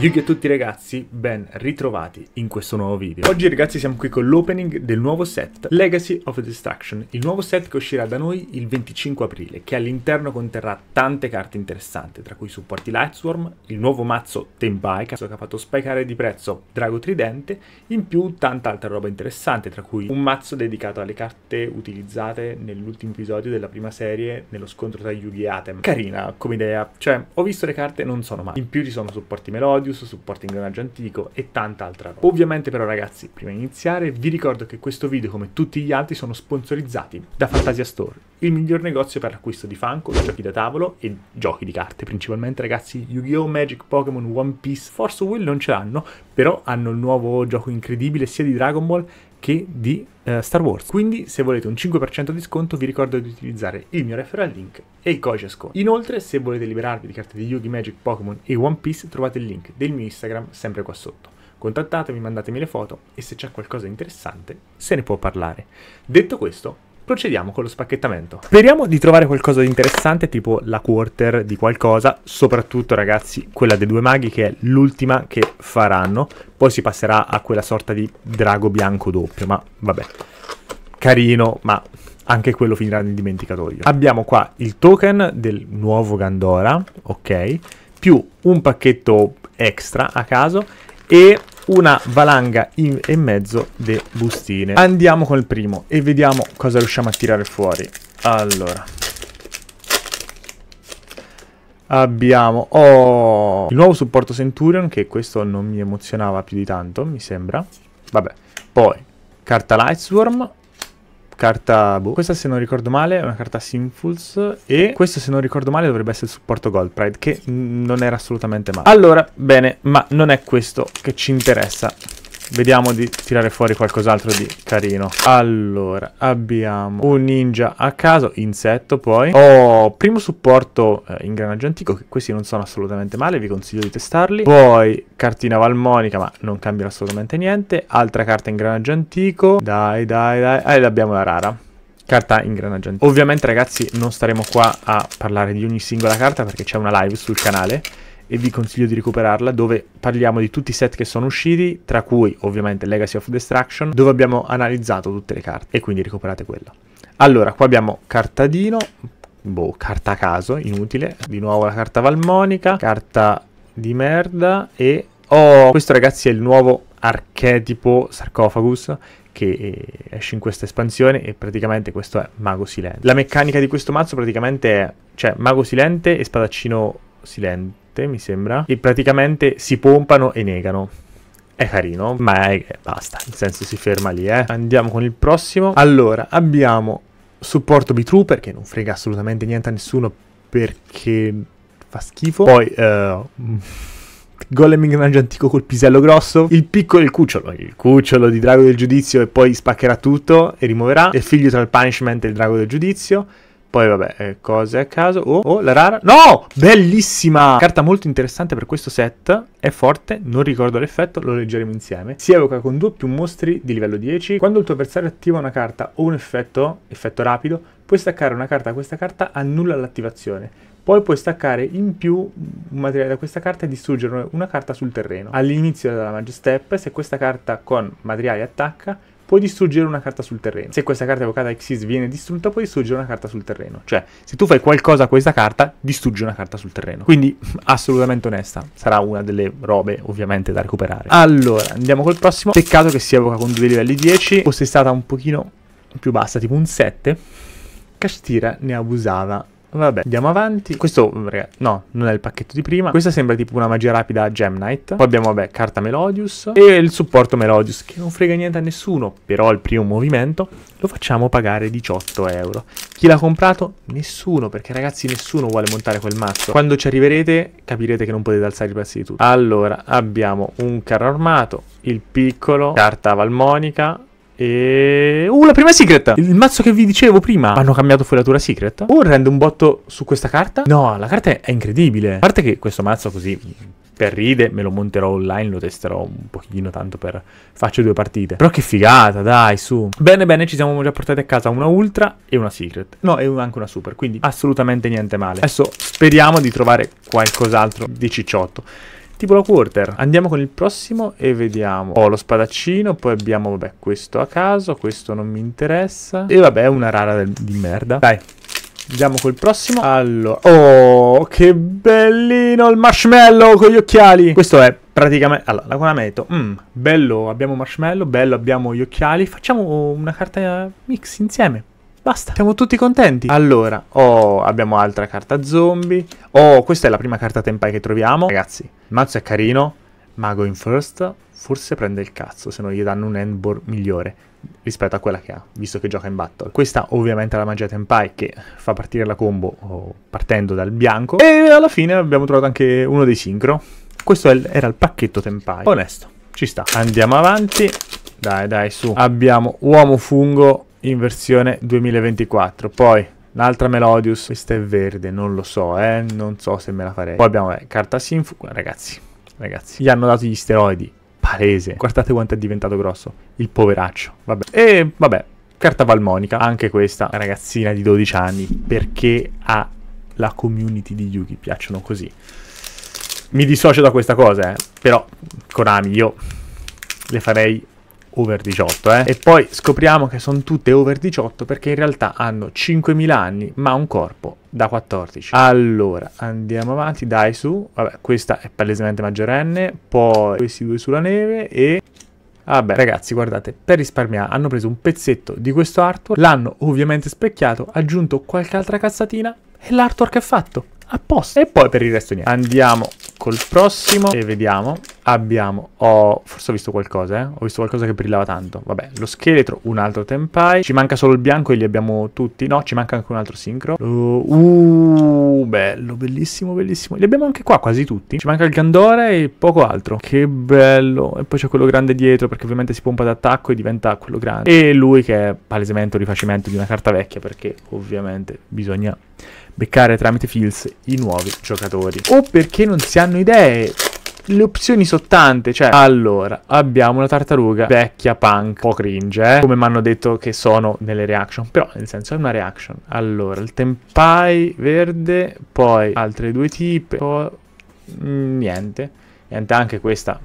Yugi a tutti ragazzi, ben ritrovati in questo nuovo video. Oggi ragazzi siamo qui con l'opening del nuovo set Legacy of Destruction, il nuovo set che uscirà da noi il 25 aprile, che all'interno conterrà tante carte interessanti, tra cui supporti Lightsworm, il nuovo mazzo Tenpai, che ha fatto spicare di prezzo Drago Tridente, in più tanta altra roba interessante, tra cui un mazzo dedicato alle carte utilizzate nell'ultimo episodio della prima serie, nello scontro tra Yugi e Atem. Carina come idea, cioè ho visto le carte non sono male, in più ci sono supporti melodici, Modius, supporto ingranaggio antico e tanta altra roba. Ovviamente però ragazzi, prima di iniziare vi ricordo che questo video come tutti gli altri sono sponsorizzati da Fantasia Store il miglior negozio per l'acquisto di Funko, giochi da tavolo e giochi di carte, principalmente ragazzi Yu-Gi-Oh, Magic, Pokémon, One Piece, Force Will non ce l'hanno, però hanno il nuovo gioco incredibile sia di Dragon Ball che di uh, Star Wars. Quindi se volete un 5% di sconto vi ricordo di utilizzare il mio referral link e il codice sconto. Inoltre se volete liberarvi di carte di Yu-Gi, oh Magic, Pokémon e One Piece trovate il link del mio Instagram sempre qua sotto contattatemi, mandatemi le foto e se c'è qualcosa di interessante se ne può parlare. Detto questo, procediamo con lo spacchettamento. Speriamo di trovare qualcosa di interessante, tipo la quarter di qualcosa, soprattutto ragazzi quella dei due maghi che è l'ultima che faranno, poi si passerà a quella sorta di drago bianco doppio, ma vabbè, carino, ma anche quello finirà nel dimenticatoio. Abbiamo qua il token del nuovo Gandora, ok, più un pacchetto extra a caso e una valanga e mezzo di bustine. Andiamo col primo e vediamo cosa riusciamo a tirare fuori. Allora. Abbiamo oh, il nuovo supporto Centurion, che questo non mi emozionava più di tanto, mi sembra. Vabbè. Poi, carta Lightsworm, carta... Boh. Questa se non ricordo male è una carta Sinfuls e questo se non ricordo male dovrebbe essere il supporto Gold Pride che non era assolutamente male. Allora, bene, ma non è questo che ci interessa. Vediamo di tirare fuori qualcos'altro di carino. Allora, abbiamo un ninja a caso, insetto poi. Ho oh, primo supporto eh, ingranaggio antico, che questi non sono assolutamente male, vi consiglio di testarli. Poi cartina valmonica, ma non cambia assolutamente niente. Altra carta ingranaggio antico. Dai, dai, dai. Ah, ed abbiamo la rara carta ingranaggio. antico. Ovviamente ragazzi non staremo qua a parlare di ogni singola carta perché c'è una live sul canale e vi consiglio di recuperarla dove parliamo di tutti i set che sono usciti, tra cui ovviamente Legacy of Destruction, dove abbiamo analizzato tutte le carte e quindi recuperate quella. Allora, qua abbiamo cartadino, boh, carta a caso, inutile, di nuovo la carta valmonica, carta di merda e... Oh, questo ragazzi è il nuovo archetipo sarcofagus che eh, esce in questa espansione e praticamente questo è Mago Silente. La meccanica di questo mazzo praticamente è, cioè, Mago Silente e Spadaccino Silente 7, mi sembra, e praticamente si pompano e negano. È carino, ma è, basta, nel senso si ferma lì, eh. Andiamo con il prossimo. Allora, abbiamo supporto B-Trooper, che non frega assolutamente niente a nessuno perché fa schifo. Poi, uh, Golem Ingrange Antico col pisello grosso, il piccolo e il cucciolo, il cucciolo di Drago del Giudizio e poi spaccherà tutto e rimuoverà, il figlio tra il Punishment e il Drago del Giudizio, poi vabbè, eh, cose a caso. Oh, oh, la rara. No! Bellissima! Carta molto interessante per questo set. È forte, non ricordo l'effetto, lo leggeremo insieme. Si evoca con due o più mostri di livello 10. Quando il tuo avversario attiva una carta o un effetto, effetto rapido, puoi staccare una carta da questa carta, annulla l'attivazione. Poi puoi staccare in più un materiale da questa carta e distruggere una carta sul terreno. All'inizio della Magic Step, se questa carta con materiale attacca, puoi distruggere una carta sul terreno. Se questa carta evocata Xyz viene distrutta, puoi distruggere una carta sul terreno. Cioè, se tu fai qualcosa a questa carta, distruggi una carta sul terreno. Quindi, assolutamente onesta, sarà una delle robe, ovviamente, da recuperare. Allora, andiamo col prossimo. Peccato che si evoca con due livelli 10, fosse stata un pochino più bassa, tipo un 7. Castira ne abusava Vabbè, andiamo avanti. Questo, mm, raga, no, non è il pacchetto di prima. Questa sembra tipo una magia rapida Gem Knight. Poi abbiamo, vabbè, carta Melodius e il supporto Melodius, che non frega niente a nessuno, però al primo movimento lo facciamo pagare 18 euro. Chi l'ha comprato? Nessuno, perché ragazzi nessuno vuole montare quel mazzo. Quando ci arriverete capirete che non potete alzare i prezzi di tutto. Allora, abbiamo un carro armato, il piccolo, carta Valmonica, e... Uh, la prima Secret! Il mazzo che vi dicevo prima. Hanno cambiato fogliatura Secret. Oh, rende un botto su questa carta. No, la carta è incredibile. A parte che questo mazzo così... Per ride, me lo monterò online, lo testerò un pochino tanto per... Faccio due partite. Però che figata, dai, su. Bene, bene, ci siamo già portati a casa una Ultra e una Secret. No, e anche una Super, quindi assolutamente niente male. Adesso speriamo di trovare qualcos'altro di cicciotto tipo la quarter. Andiamo con il prossimo e vediamo. Ho lo spadaccino, poi abbiamo, vabbè, questo a caso, questo non mi interessa. E vabbè, una rara del, di merda. Dai, Andiamo col prossimo. Allora, oh, che bellino il marshmallow con gli occhiali. Questo è praticamente... Allora, la Guanameto. Mm, bello, abbiamo marshmallow, bello, abbiamo gli occhiali. Facciamo una carta mix insieme. Basta, siamo tutti contenti. Allora, oh, abbiamo altra carta zombie. Oh, questa è la prima carta tempai che troviamo. Ragazzi, mazzo è carino, mago in first, forse prende il cazzo se non gli danno un handboard migliore rispetto a quella che ha, visto che gioca in battle. Questa ovviamente è la magia Tempai che fa partire la combo oh, partendo dal bianco e alla fine abbiamo trovato anche uno dei sincro. Questo era il pacchetto Tempai. Onesto, ci sta. Andiamo avanti. Dai, dai, su. Abbiamo Uomo Fungo in versione 2024. Poi un'altra Melodius, questa è verde, non lo so, eh, non so se me la farei. Poi abbiamo eh, carta Sinfu, ragazzi, ragazzi, gli hanno dato gli steroidi, palese. Guardate quanto è diventato grosso, il poveraccio, vabbè. E vabbè, carta Valmonica, anche questa ragazzina di 12 anni, perché la community di Yuki piacciono così. Mi dissocio da questa cosa, eh, però Konami io le farei over 18, eh? E poi scopriamo che sono tutte over 18 perché in realtà hanno 5.000 anni, ma un corpo da 14. Allora, andiamo avanti, dai su. Vabbè, questa è palesemente maggiorenne, poi questi due sulla neve e... Vabbè, ragazzi, guardate, per risparmiare hanno preso un pezzetto di questo artwork, l'hanno ovviamente specchiato, aggiunto qualche altra cazzatina e l'artwork è fatto apposta. E poi per il resto niente. Andiamo col prossimo e vediamo. Abbiamo, ho, forse ho visto qualcosa, eh? Ho visto qualcosa che brillava tanto. Vabbè, lo scheletro, un altro tempai. Ci manca solo il bianco e li abbiamo tutti. No, ci manca anche un altro sincro. Uh, uh bello, bellissimo, bellissimo. Li abbiamo anche qua, quasi tutti. Ci manca il Gandora e poco altro. Che bello. E poi c'è quello grande dietro, perché ovviamente si pompa d'attacco e diventa quello grande. E lui che è palesemente un rifacimento di una carta vecchia, perché ovviamente bisogna beccare tramite Fields i nuovi giocatori. O perché non si hanno idee le opzioni sono tante, cioè allora abbiamo una tartaruga vecchia punk, un po' cringe, eh? come mi hanno detto che sono nelle reaction, però nel senso è una reaction. Allora, il tempai verde, poi altre due tipe, poi mm, niente, niente anche questa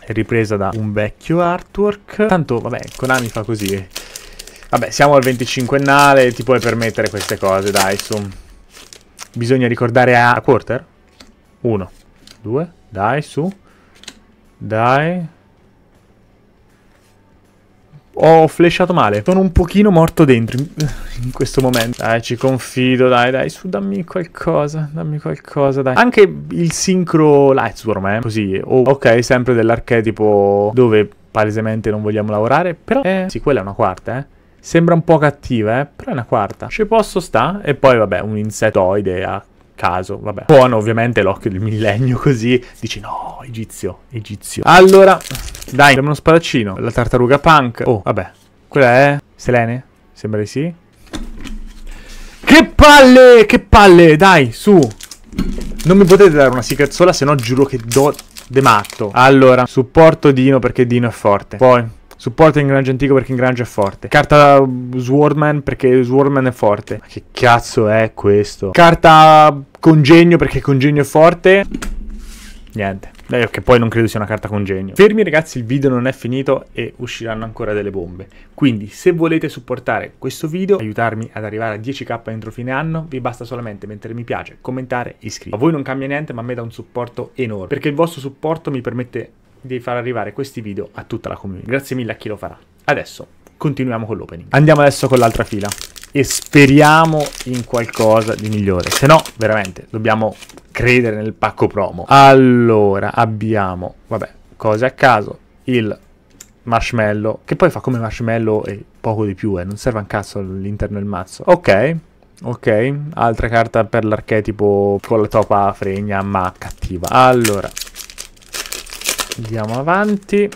è ripresa da un vecchio artwork. Tanto vabbè, Konami fa così. Vabbè, siamo al 25ennale, ti puoi permettere queste cose, dai, su. Bisogna ricordare a quarter. Uno, due, dai, su. Dai. Ho flashato male. Sono un pochino morto dentro in questo momento. Dai, ci confido, dai, dai, su, dammi qualcosa, dammi qualcosa, dai. Anche il sincro Lightsworm, eh, così. Oh, ok, sempre dell'archetipo dove palesemente non vogliamo lavorare, però... Eh, sì, quella è una quarta, eh. Sembra un po' cattiva, eh, però è una quarta. Ci posso sta? E poi, vabbè, un insettoide a caso, vabbè. Buono, ovviamente, l'occhio del millennio così. Dici, no, egizio, egizio. Allora, dai, abbiamo uno spadaccino. La tartaruga punk. Oh, vabbè. Quella è... Selene? Sembra di sì. Che palle, che palle, dai, su. Non mi potete dare una secret sola, se no giuro che do de matto. Allora, supporto Dino perché Dino è forte. Poi, Supporto Supporta l'ingranaggio antico perché in l'ingranaggio è forte. Carta Swordman perché Swordman è forte. Ma che cazzo è questo? Carta Congegno perché Congegno è forte. Niente. Dai, che poi non credo sia una carta congegno. Fermi ragazzi, il video non è finito e usciranno ancora delle bombe. Quindi, se volete supportare questo video, aiutarmi ad arrivare a 10k entro fine anno, vi basta solamente mettere mi piace, commentare e iscrivervi. A voi non cambia niente, ma a me dà un supporto enorme, perché il vostro supporto mi permette di far arrivare questi video a tutta la community. Grazie mille a chi lo farà. Adesso continuiamo con l'opening. Andiamo adesso con l'altra fila e speriamo in qualcosa di migliore, se no veramente dobbiamo credere nel pacco promo. Allora abbiamo, vabbè, cose a caso, il marshmallow, che poi fa come marshmallow e poco di più, eh, non serve un cazzo all'interno del mazzo. Ok, ok, altra carta per l'archetipo con la topa fregna ma cattiva. Allora, Andiamo avanti.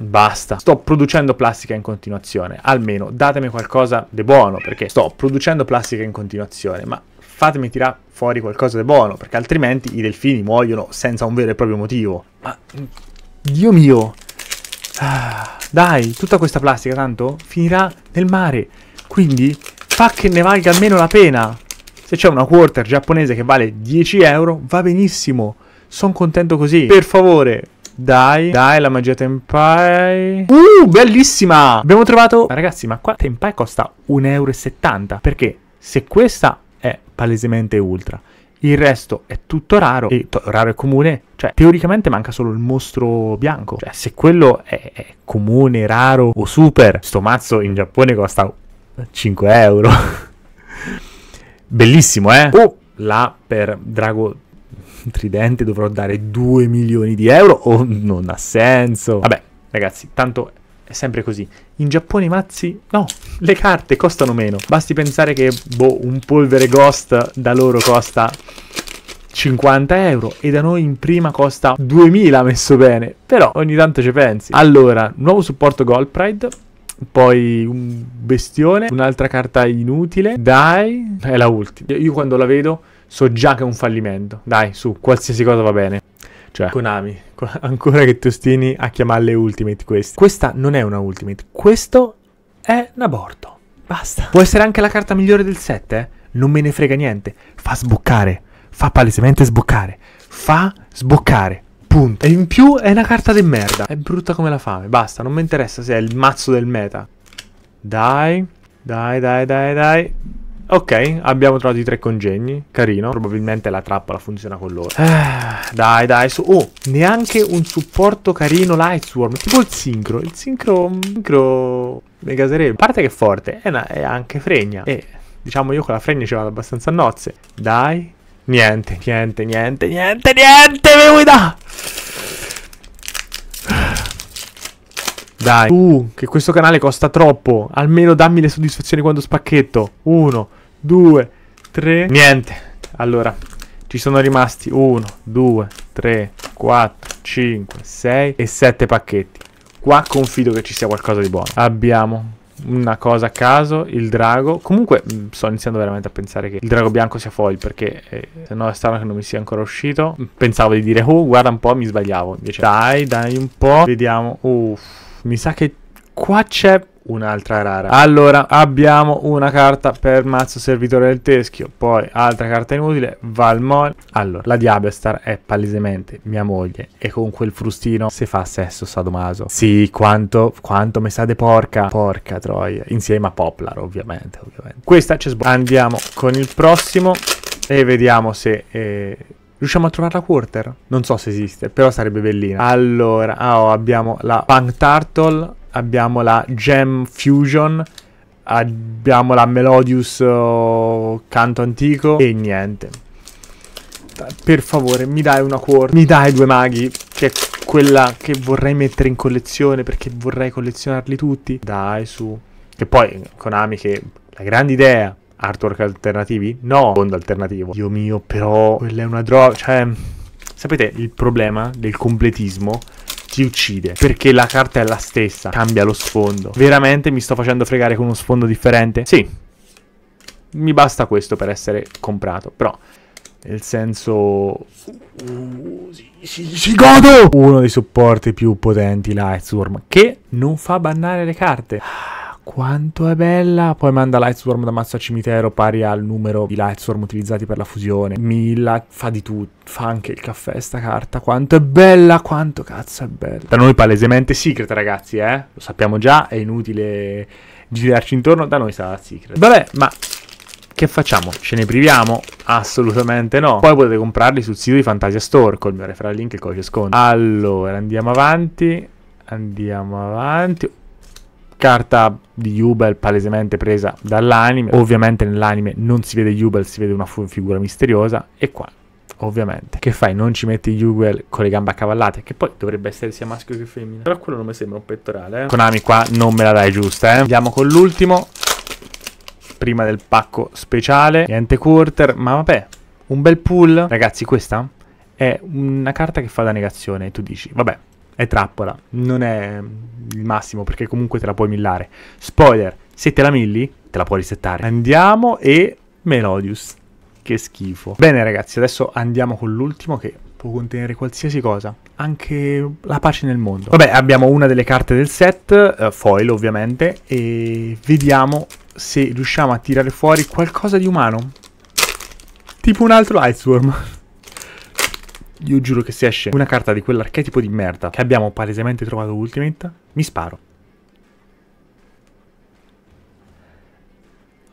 Basta, sto producendo plastica in continuazione, almeno datemi qualcosa di buono, perché sto producendo plastica in continuazione, ma fatemi tirare fuori qualcosa di buono, perché altrimenti i delfini muoiono senza un vero e proprio motivo. Ma, Dio mio, ah, dai, tutta questa plastica tanto finirà nel mare, quindi fa che ne valga almeno la pena. Se c'è una quarter giapponese che vale 10 euro, va benissimo, sono contento così. Per favore, dai, dai, la magia Tempai. Uh, bellissima! Abbiamo trovato... Ragazzi, ma qua Tempai costa 1,70 euro. Perché se questa è palesemente ultra, il resto è tutto raro, e raro e comune, cioè teoricamente manca solo il mostro bianco. Cioè se quello è, è comune, raro o super, sto mazzo in Giappone costa 5 euro. Bellissimo, eh? Oh, là per Drago tridente dovrò dare 2 milioni di euro o non ha senso. Vabbè, ragazzi, tanto è sempre così. In Giappone i mazzi, no, le carte costano meno. Basti pensare che, boh, un polvere ghost da loro costa 50 euro e da noi in prima costa 2000 messo bene. Però ogni tanto ci pensi. Allora, nuovo supporto Gold Pride. Poi un bestione, un'altra carta inutile. Dai, è la ultima. Io quando la vedo so già che è un fallimento. Dai, su, qualsiasi cosa va bene. Cioè, Konami, ancora che tu stini a chiamarle Ultimate queste. Questa non è una Ultimate, questo è un aborto. Basta. Può essere anche la carta migliore del set, eh? Non me ne frega niente. Fa sboccare. Fa palesemente sboccare. Fa sboccare. Punto. E in più è una carta de merda. È brutta come la fame. Basta, non mi interessa se è il mazzo del meta. Dai. Dai, dai, dai, dai. Ok, abbiamo trovato i tre congegni. Carino. Probabilmente la trappola funziona con loro. Eh, dai, dai. Su. Oh, neanche un supporto carino Lightswarm. Tipo il sincro. Il sincro... sincro... Mega serebro. A parte che è forte. È, una, è anche fregna. E diciamo io con la fregna ci vado abbastanza a nozze. Dai. Niente, niente, niente, niente, niente. Mi vuoi da... Dai. Uh, che questo canale costa troppo. Almeno dammi le soddisfazioni quando spacchetto. Uno. 2, 3. Niente. Allora, ci sono rimasti 1, 2, 3, 4, 5, 6 e 7 pacchetti. Qua confido che ci sia qualcosa di buono. Abbiamo una cosa a caso, il drago. Comunque mm, sto iniziando veramente a pensare che il drago bianco sia foil perché eh, se no è strano che non mi sia ancora uscito. Pensavo di dire, oh guarda un po', mi sbagliavo. Invece, dai, dai un po'. Vediamo. Uff, mi sa che qua c'è un'altra rara. Allora, abbiamo una carta per mazzo servitore del teschio, poi altra carta inutile, Valmon. Allora, la Diabestar è palesemente mia moglie e con quel frustino se fa sesso sadomaso. Sì, quanto, quanto mi sa de porca, porca troia, insieme a Poplar ovviamente, ovviamente. Questa c'è sbagliata. Andiamo con il prossimo e vediamo se... Eh... Riusciamo a trovare la quarter? Non so se esiste, però sarebbe bellina. Allora, ah, oh, abbiamo la Punk Turtle abbiamo la Gem Fusion, abbiamo la Melodius oh, Canto Antico e niente. Per favore, mi dai una quarta, mi dai due maghi, che è quella che vorrei mettere in collezione perché vorrei collezionarli tutti. Dai, su. Che poi Konami che la grande idea, artwork alternativi? No, fondo alternativo. Dio mio, però quella è una droga, cioè sapete il problema del completismo ti uccide perché la carta è la stessa, cambia lo sfondo. Veramente mi sto facendo fregare con uno sfondo differente? Sì. Mi basta questo per essere comprato, però nel senso si, si, si godo uno dei supporti più potenti Lightsworm che non fa bannare le carte. Quanto è bella! Poi manda Lightstorm da mazzo a cimitero pari al numero di Lightstorm utilizzati per la fusione. Mila, fa di tutto, fa anche il caffè sta carta. Quanto è bella, quanto cazzo è bella. Da noi palesemente secret ragazzi, eh? Lo sappiamo già, è inutile girarci intorno, da noi sarà secret. Vabbè, ma che facciamo? Ce ne priviamo? Assolutamente no. Poi potete comprarli sul sito di Fantasia Store col mio referral link e codice sconto. Allora, andiamo avanti. Andiamo avanti carta di Jubel palesemente presa dall'anime. Ovviamente nell'anime non si vede Jubel, si vede una figura misteriosa. E qua, ovviamente, che fai? Non ci metti Jubel con le gambe accavallate, che poi dovrebbe essere sia maschio che femmina. Però quello non mi sembra un pettorale. Eh? Konami qua non me la dai giusta, eh. Andiamo con l'ultimo. Prima del pacco speciale, niente quarter, ma vabbè, un bel pull. Ragazzi, questa è una carta che fa da negazione. Tu dici, vabbè, è trappola, non è il massimo perché comunque te la puoi millare. Spoiler, se te la milli, te la puoi risettare. Andiamo e Melodius, che schifo. Bene ragazzi, adesso andiamo con l'ultimo che può contenere qualsiasi cosa, anche la pace nel mondo. Vabbè, abbiamo una delle carte del set, uh, foil ovviamente, e vediamo se riusciamo a tirare fuori qualcosa di umano. Tipo un altro Iceworm io giuro che se esce una carta di quell'archetipo di merda che abbiamo palesemente trovato Ultimate, mi sparo.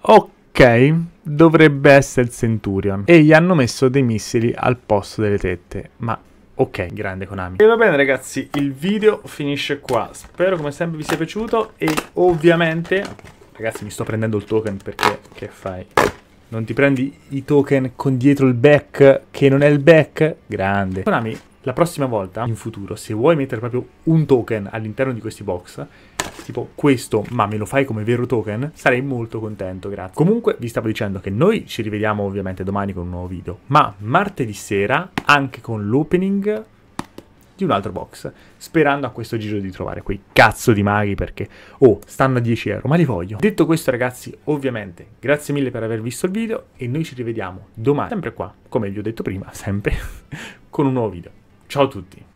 Ok, dovrebbe essere il Centurion. E gli hanno messo dei missili al posto delle tette, ma... Ok, grande Konami. E va bene ragazzi, il video finisce qua. Spero come sempre vi sia piaciuto e ovviamente... Ragazzi mi sto prendendo il token perché che fai? Non ti prendi i token con dietro il back che non è il back? Grande. Konami, la prossima volta, in futuro, se vuoi mettere proprio un token all'interno di questi box, tipo questo, ma me lo fai come vero token, sarei molto contento, grazie. Comunque, vi stavo dicendo che noi ci rivediamo ovviamente domani con un nuovo video, ma martedì sera, anche con l'opening di un altro box, sperando a questo giro di trovare quei cazzo di maghi perché, oh, stanno a 10 euro, ma li voglio. Detto questo ragazzi, ovviamente, grazie mille per aver visto il video e noi ci rivediamo domani, sempre qua, come vi ho detto prima, sempre, con un nuovo video. Ciao a tutti!